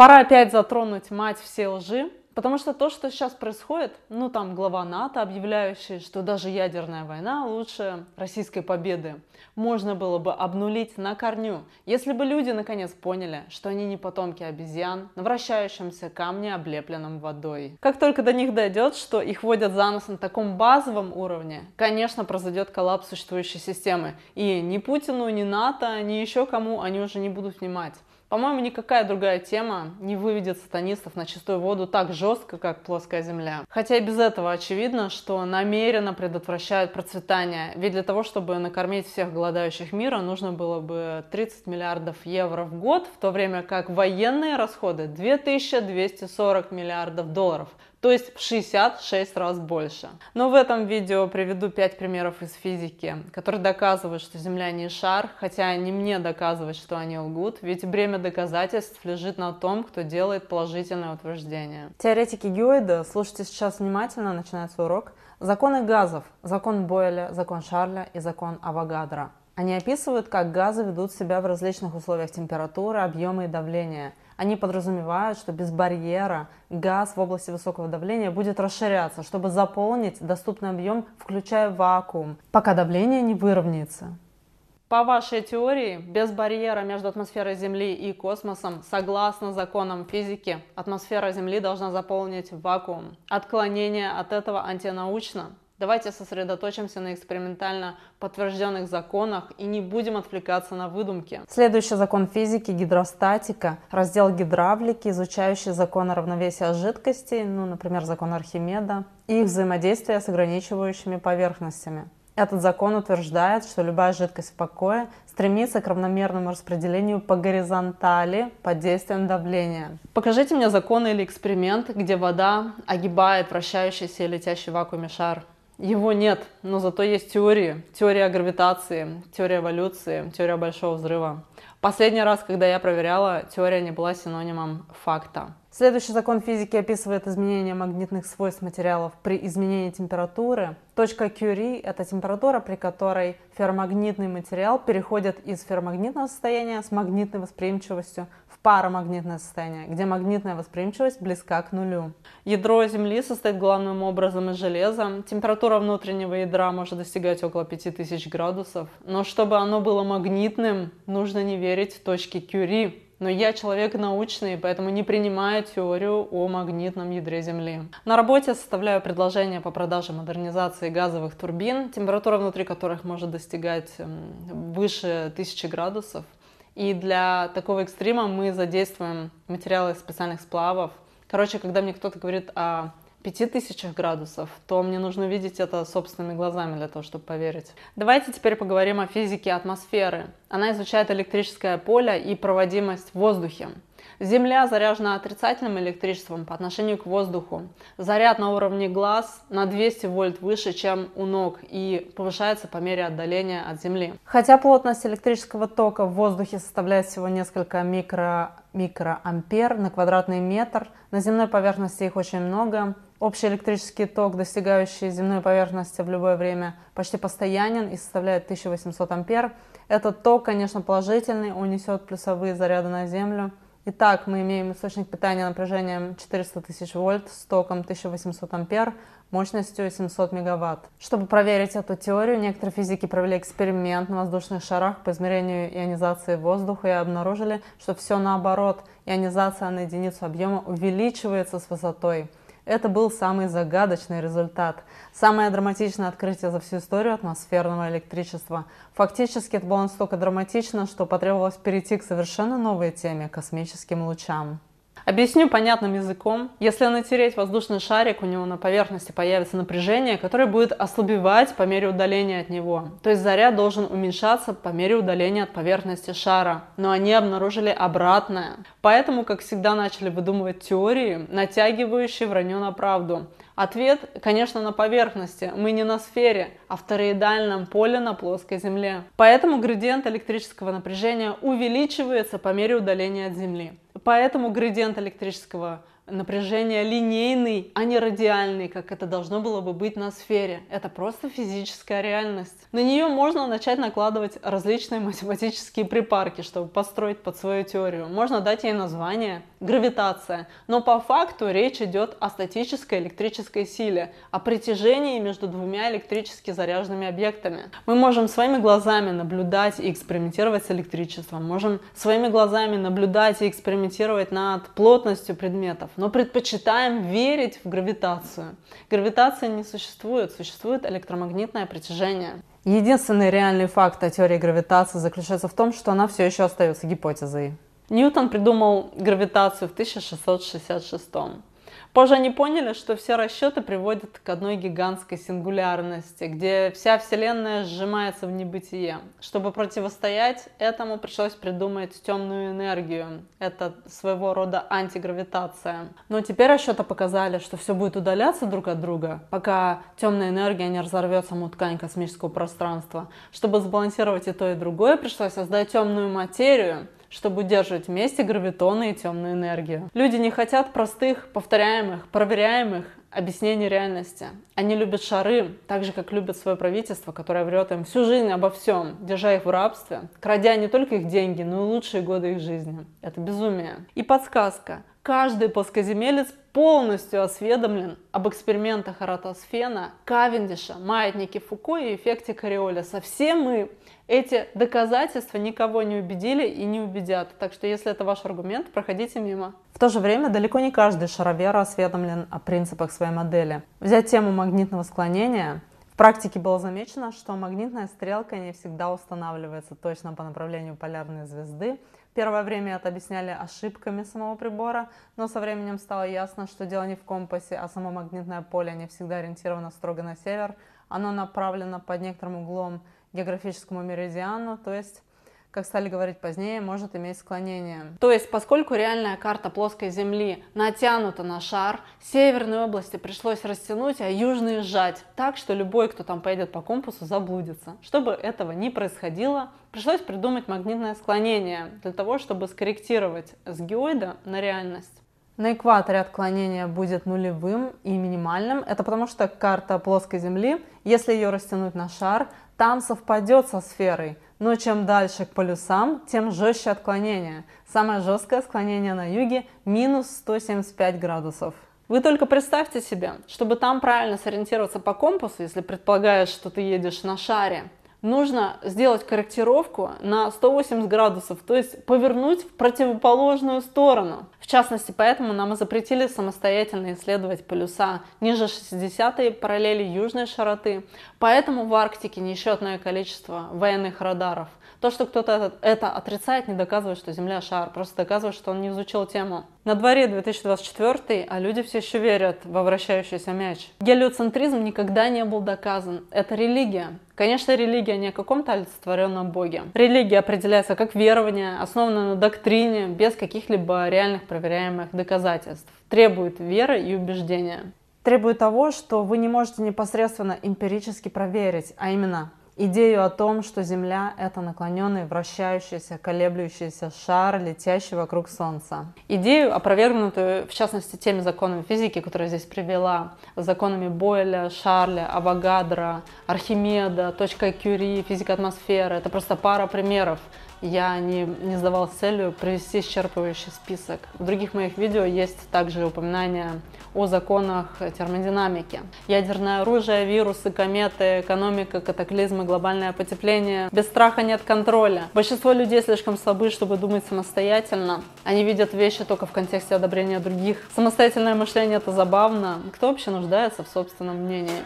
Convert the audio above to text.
Пора опять затронуть мать все лжи, потому что то, что сейчас происходит, ну там глава НАТО, объявляющий, что даже ядерная война лучше российской победы, можно было бы обнулить на корню, если бы люди наконец поняли, что они не потомки обезьян, на вращающемся камне, облепленном водой. Как только до них дойдет, что их водят за нос на таком базовом уровне, конечно, произойдет коллапс существующей системы. И ни Путину, ни НАТО, ни еще кому они уже не будут внимать. По-моему, никакая другая тема не выведет сатанистов на чистую воду так жестко, как плоская земля. Хотя и без этого очевидно, что намеренно предотвращают процветание. Ведь для того, чтобы накормить всех голодающих мира, нужно было бы 30 миллиардов евро в год, в то время как военные расходы 2240 миллиардов долларов – то есть в 66 раз больше. Но в этом видео приведу 5 примеров из физики, которые доказывают, что Земля не шар, хотя не мне доказывать, что они лгут, ведь бремя доказательств лежит на том, кто делает положительное утверждение. Теоретики Геоида, слушайте сейчас внимательно, начинается урок. Законы газов, закон Бойля, закон Шарля и закон Авогадра – они описывают, как газы ведут себя в различных условиях температуры, объема и давления. Они подразумевают, что без барьера газ в области высокого давления будет расширяться, чтобы заполнить доступный объем, включая вакуум, пока давление не выровняется. По вашей теории, без барьера между атмосферой Земли и космосом, согласно законам физики, атмосфера Земли должна заполнить вакуум. Отклонение от этого антинаучно. Давайте сосредоточимся на экспериментально подтвержденных законах и не будем отвлекаться на выдумки. Следующий закон физики – гидростатика, раздел гидравлики, изучающий законы равновесия жидкостей, ну, например, закон Архимеда, и их взаимодействие с ограничивающими поверхностями. Этот закон утверждает, что любая жидкость в покое стремится к равномерному распределению по горизонтали под действием давления. Покажите мне закон или эксперимент, где вода огибает вращающийся и летящий в вакууме шар его нет, но зато есть теории. Теория гравитации, теория эволюции, теория большого взрыва. Последний раз, когда я проверяла, теория не была синонимом факта. Следующий закон физики описывает изменение магнитных свойств материалов при изменении температуры. Точка Кюри – это температура, при которой ферромагнитный материал переходит из ферромагнитного состояния с магнитной восприимчивостью парамагнитное состояние, где магнитная восприимчивость близка к нулю. Ядро Земли состоит главным образом из железа. Температура внутреннего ядра может достигать около 5000 градусов. Но чтобы оно было магнитным, нужно не верить в точки Кюри, но я человек научный, поэтому не принимаю теорию о магнитном ядре Земли. На работе составляю предложение по продаже модернизации газовых турбин, температура внутри которых может достигать выше 1000 градусов. И для такого экстрима мы задействуем материалы специальных сплавов. Короче, когда мне кто-то говорит о 5000 градусов, то мне нужно видеть это собственными глазами для того, чтобы поверить. Давайте теперь поговорим о физике атмосферы. Она изучает электрическое поле и проводимость в воздухе. Земля заряжена отрицательным электричеством по отношению к воздуху. Заряд на уровне глаз на 200 вольт выше, чем у ног и повышается по мере отдаления от Земли. Хотя плотность электрического тока в воздухе составляет всего несколько микро микроампер на квадратный метр, на земной поверхности их очень много, Общий электрический ток, достигающий земной поверхности в любое время, почти постоянен и составляет 1800 ампер. Этот ток, конечно, положительный, он несет плюсовые заряды на Землю – Итак, мы имеем источник питания напряжением 400 тысяч вольт с током 1800 ампер мощностью 700 мегаватт. Чтобы проверить эту теорию, некоторые физики провели эксперимент на воздушных шарах по измерению ионизации воздуха и обнаружили, что все наоборот, ионизация на единицу объема увеличивается с высотой. Это был самый загадочный результат. Самое драматичное открытие за всю историю атмосферного электричества. Фактически это было настолько драматично, что потребовалось перейти к совершенно новой теме – космическим лучам. Объясню понятным языком. Если натереть воздушный шарик, у него на поверхности появится напряжение, которое будет ослабевать по мере удаления от него. То есть заряд должен уменьшаться по мере удаления от поверхности шара. Но они обнаружили обратное. Поэтому, как всегда, начали выдумывать теории, натягивающие вранье на правду. Ответ, конечно, на поверхности. Мы не на сфере, а в тороидальном поле на плоской Земле. Поэтому градиент электрического напряжения увеличивается по мере удаления от Земли. Поэтому градиент электрического напряжение линейный, а не радиальный, как это должно было бы быть на сфере. Это просто физическая реальность. На нее можно начать накладывать различные математические припарки, чтобы построить под свою теорию. Можно дать ей название гравитация. Но по факту речь идет о статической электрической силе, о притяжении между двумя электрически заряженными объектами. Мы можем своими глазами наблюдать и экспериментировать с электричеством, можем своими глазами наблюдать и экспериментировать над плотностью предметов, но предпочитаем верить в гравитацию. Гравитация не существует, существует электромагнитное притяжение. Единственный реальный факт о теории гравитации заключается в том, что она все еще остается гипотезой. Ньютон придумал гравитацию в 1666 Позже они поняли, что все расчеты приводят к одной гигантской сингулярности, где вся Вселенная сжимается в небытие. Чтобы противостоять этому, пришлось придумать темную энергию. Это своего рода антигравитация. Но теперь расчеты показали, что все будет удаляться друг от друга, пока темная энергия не разорвет саму ткань космического пространства. Чтобы сбалансировать и то, и другое, пришлось создать темную материю — чтобы удерживать вместе гравитоны и темную энергию. Люди не хотят простых, повторяемых, проверяемых, объяснение реальности. Они любят шары, так же, как любят свое правительство, которое врет им всю жизнь обо всем, держа их в рабстве, крадя не только их деньги, но и лучшие годы их жизни. Это безумие. И подсказка. Каждый плоскоземелец полностью осведомлен об экспериментах Эратосфена, Кавендиша, маятнике Фуко и эффекте Кориолиса. Все мы эти доказательства никого не убедили и не убедят. Так что если это ваш аргумент, проходите мимо. В то же время далеко не каждый шаровер осведомлен о принципах своей модели. Взять тему магнитного склонения. В практике было замечено, что магнитная стрелка не всегда устанавливается точно по направлению полярной звезды. Первое время это объясняли ошибками самого прибора, но со временем стало ясно, что дело не в компасе, а само магнитное поле не всегда ориентировано строго на север. Оно направлено под некоторым углом географическому меридиану, то есть как стали говорить позднее, может иметь склонение. То есть, поскольку реальная карта плоской Земли натянута на шар, северные области пришлось растянуть, а южные сжать, так что любой, кто там поедет по компасу, заблудится. Чтобы этого не происходило, пришлось придумать магнитное склонение для того, чтобы скорректировать с геоида на реальность. На экваторе отклонение будет нулевым и минимальным. Это потому, что карта плоской Земли, если ее растянуть на шар, там совпадет со сферой, но чем дальше к полюсам, тем жестче отклонение. Самое жесткое отклонение на юге – минус 175 градусов. Вы только представьте себе, чтобы там правильно сориентироваться по компасу, если предполагаешь, что ты едешь на шаре, нужно сделать корректировку на 180 градусов, то есть повернуть в противоположную сторону. В частности, поэтому нам и запретили самостоятельно исследовать полюса ниже 60-й параллели южной широты. Поэтому в Арктике несчетное количество военных радаров. То, что кто-то это отрицает, не доказывает, что Земля шар, просто доказывает, что он не изучил тему. На дворе 2024, а люди все еще верят во вращающийся мяч. Гелиоцентризм никогда не был доказан. Это религия. Конечно, религия не о каком-то олицетворенном боге. Религия определяется как верование, основанное на доктрине, без каких-либо реальных проверяемых доказательств. Требует веры и убеждения. Требует того, что вы не можете непосредственно эмпирически проверить, а именно идею о том, что Земля — это наклоненный, вращающийся, колеблющийся шар, летящий вокруг Солнца. Идею, опровергнутую, в частности, теми законами физики, которые здесь привела, законами Бойля, Шарля, Авогадра, Архимеда, точкой Кюри, физика атмосферы. Это просто пара примеров я не, не сдавалась целью привести исчерпывающий список. В других моих видео есть также упоминания о законах термодинамики. Ядерное оружие, вирусы, кометы, экономика, катаклизмы, глобальное потепление. Без страха нет контроля. Большинство людей слишком слабы, чтобы думать самостоятельно. Они видят вещи только в контексте одобрения других. Самостоятельное мышление – это забавно. Кто вообще нуждается в собственном мнении?